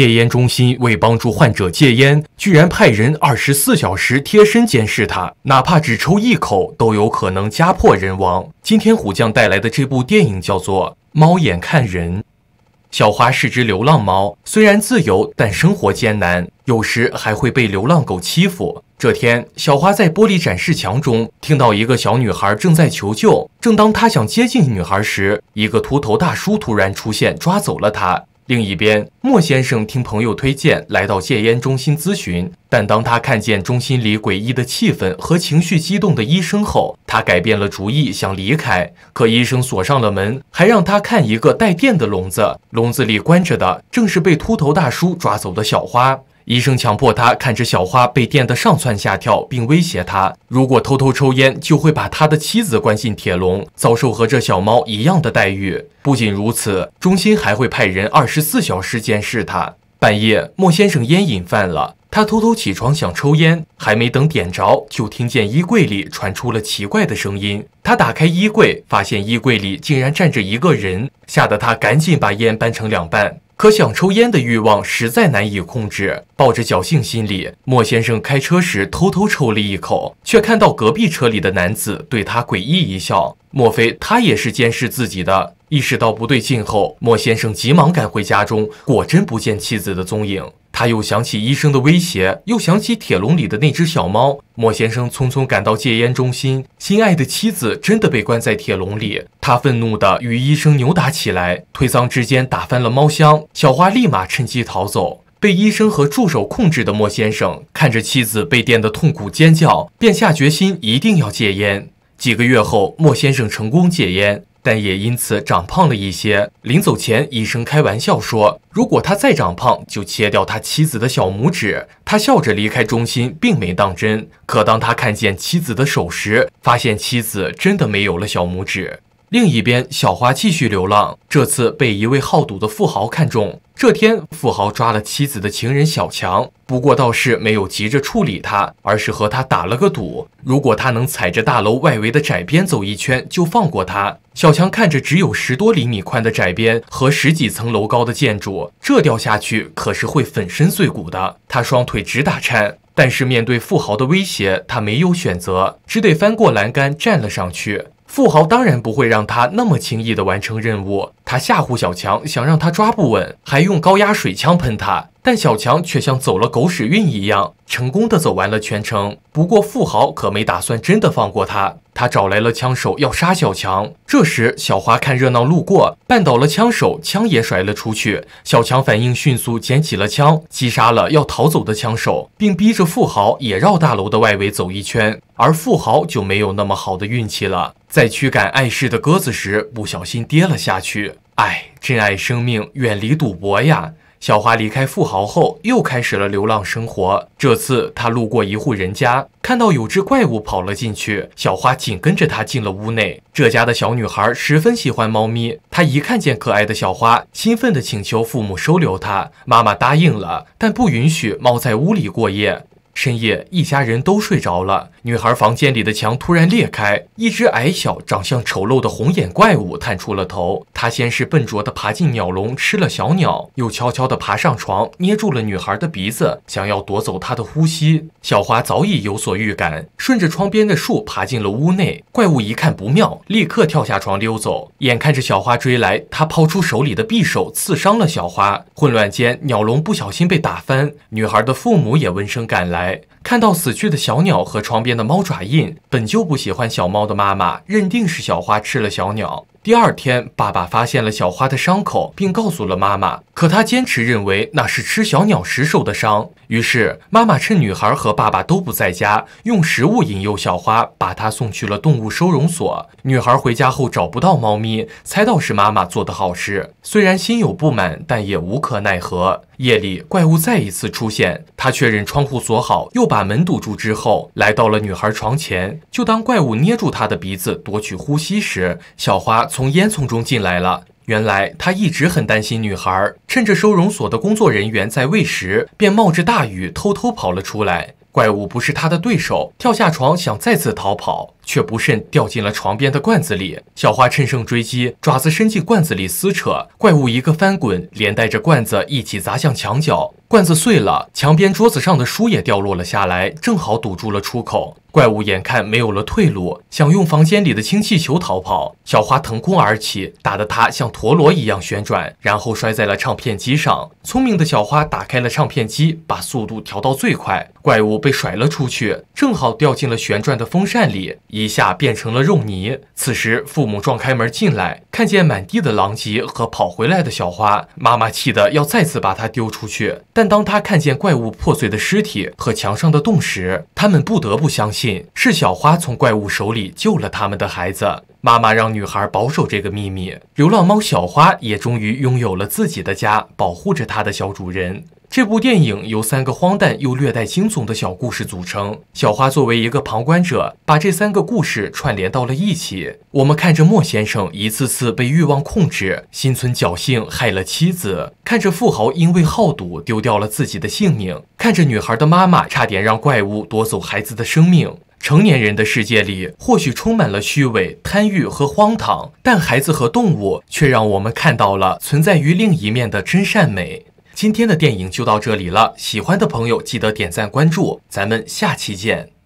戒烟中心为帮助患者戒烟，居然派人二十四小时贴身监视他，哪怕只抽一口都有可能家破人亡。今天虎将带来的这部电影叫做《猫眼看人》。小花是只流浪猫，虽然自由，但生活艰难，有时还会被流浪狗欺负。这天，小花在玻璃展示墙中听到一个小女孩正在求救。正当她想接近女孩时，一个秃头大叔突然出现，抓走了她。另一边，莫先生听朋友推荐来到戒烟中心咨询，但当他看见中心里诡异的气氛和情绪激动的医生后，他改变了主意，想离开。可医生锁上了门，还让他看一个带电的笼子，笼子里关着的正是被秃头大叔抓走的小花。医生强迫他看着小花被电得上蹿下跳，并威胁他，如果偷偷抽烟，就会把他的妻子关进铁笼，遭受和这小猫一样的待遇。不仅如此，中心还会派人二十四小时监视他。半夜，莫先生烟瘾犯了，他偷偷起床想抽烟，还没等点着，就听见衣柜里传出了奇怪的声音。他打开衣柜，发现衣柜里竟然站着一个人，吓得他赶紧把烟掰成两半。可想抽烟的欲望实在难以控制，抱着侥幸心理，莫先生开车时偷偷抽了一口，却看到隔壁车里的男子对他诡异一笑。莫非他也是监视自己的？意识到不对劲后，莫先生急忙赶回家中，果真不见妻子的踪影。他又想起医生的威胁，又想起铁笼里的那只小猫。莫先生匆匆赶到戒烟中心，心爱的妻子真的被关在铁笼里。他愤怒地与医生扭打起来，推搡之间打翻了猫箱。小花立马趁机逃走。被医生和助手控制的莫先生看着妻子被电得痛苦尖叫，便下决心一定要戒烟。几个月后，莫先生成功戒烟。但也因此长胖了一些。临走前，医生开玩笑说：“如果他再长胖，就切掉他妻子的小拇指。”他笑着离开中心，并没当真。可当他看见妻子的手时，发现妻子真的没有了小拇指。另一边，小花继续流浪。这次被一位好赌的富豪看中。这天，富豪抓了妻子的情人小强，不过倒是没有急着处理他，而是和他打了个赌：如果他能踩着大楼外围的窄边走一圈，就放过他。小强看着只有十多厘米宽的窄边和十几层楼高的建筑，这掉下去可是会粉身碎骨的。他双腿直打颤，但是面对富豪的威胁，他没有选择，只得翻过栏杆站了上去。富豪当然不会让他那么轻易的完成任务，他吓唬小强，想让他抓不稳，还用高压水枪喷他。但小强却像走了狗屎运一样，成功的走完了全程。不过富豪可没打算真的放过他。他找来了枪手要杀小强，这时小华看热闹路过，绊倒了枪手，枪也甩了出去。小强反应迅速，捡起了枪，击杀了要逃走的枪手，并逼着富豪也绕大楼的外围走一圈。而富豪就没有那么好的运气了，在驱赶碍事的鸽子时，不小心跌了下去。唉，珍爱生命，远离赌博呀！小花离开富豪后，又开始了流浪生活。这次，她路过一户人家，看到有只怪物跑了进去，小花紧跟着它进了屋内。这家的小女孩十分喜欢猫咪，她一看见可爱的小花，兴奋地请求父母收留她。妈妈答应了，但不允许猫在屋里过夜。深夜，一家人都睡着了。女孩房间里的墙突然裂开，一只矮小、长相丑陋的红眼怪物探出了头。它先是笨拙地爬进鸟笼吃了小鸟，又悄悄地爬上床，捏住了女孩的鼻子，想要夺走她的呼吸。小花早已有所预感，顺着窗边的树爬进了屋内。怪物一看不妙，立刻跳下床溜走。眼看着小花追来，他抛出手里的匕首，刺伤了小花。混乱间，鸟笼不小心被打翻，女孩的父母也闻声赶来。看到死去的小鸟和床边的猫爪印，本就不喜欢小猫的妈妈认定是小花吃了小鸟。第二天，爸爸发现了小花的伤口，并告诉了妈妈。可他坚持认为那是吃小鸟时受的伤。于是，妈妈趁女孩和爸爸都不在家，用食物引诱小花，把她送去了动物收容所。女孩回家后找不到猫咪，猜到是妈妈做的好事。虽然心有不满，但也无可奈何。夜里，怪物再一次出现。他确认窗户锁好，又把门堵住之后，来到了女孩床前。就当怪物捏住他的鼻子夺取呼吸时，小花从烟囱中进来了。原来，他一直很担心女孩，趁着收容所的工作人员在喂食，便冒着大雨偷偷跑了出来。怪物不是他的对手，跳下床想再次逃跑。却不慎掉进了床边的罐子里。小花趁胜追击，爪子伸进罐子里撕扯，怪物一个翻滚，连带着罐子一起砸向墙角，罐子碎了，墙边桌子上的书也掉落了下来，正好堵住了出口。怪物眼看没有了退路，想用房间里的氢气球逃跑。小花腾空而起，打得他像陀螺一样旋转，然后摔在了唱片机上。聪明的小花打开了唱片机，把速度调到最快，怪物被甩了出去，正好掉进了旋转的风扇里。一下变成了肉泥。此时，父母撞开门进来，看见满地的狼藉和跑回来的小花，妈妈气得要再次把它丢出去。但当他看见怪物破碎的尸体和墙上的洞时，他们不得不相信是小花从怪物手里救了他们的孩子。妈妈让女孩保守这个秘密。流浪猫小花也终于拥有了自己的家，保护着它的小主人。这部电影由三个荒诞又略带惊悚的小故事组成。小花作为一个旁观者，把这三个故事串联到了一起。我们看着莫先生一次次被欲望控制，心存侥幸害了妻子；看着富豪因为好赌丢掉了自己的性命；看着女孩的妈妈差点让怪物夺走孩子的生命。成年人的世界里或许充满了虚伪、贪欲和荒唐，但孩子和动物却让我们看到了存在于另一面的真善美。今天的电影就到这里了，喜欢的朋友记得点赞关注，咱们下期见。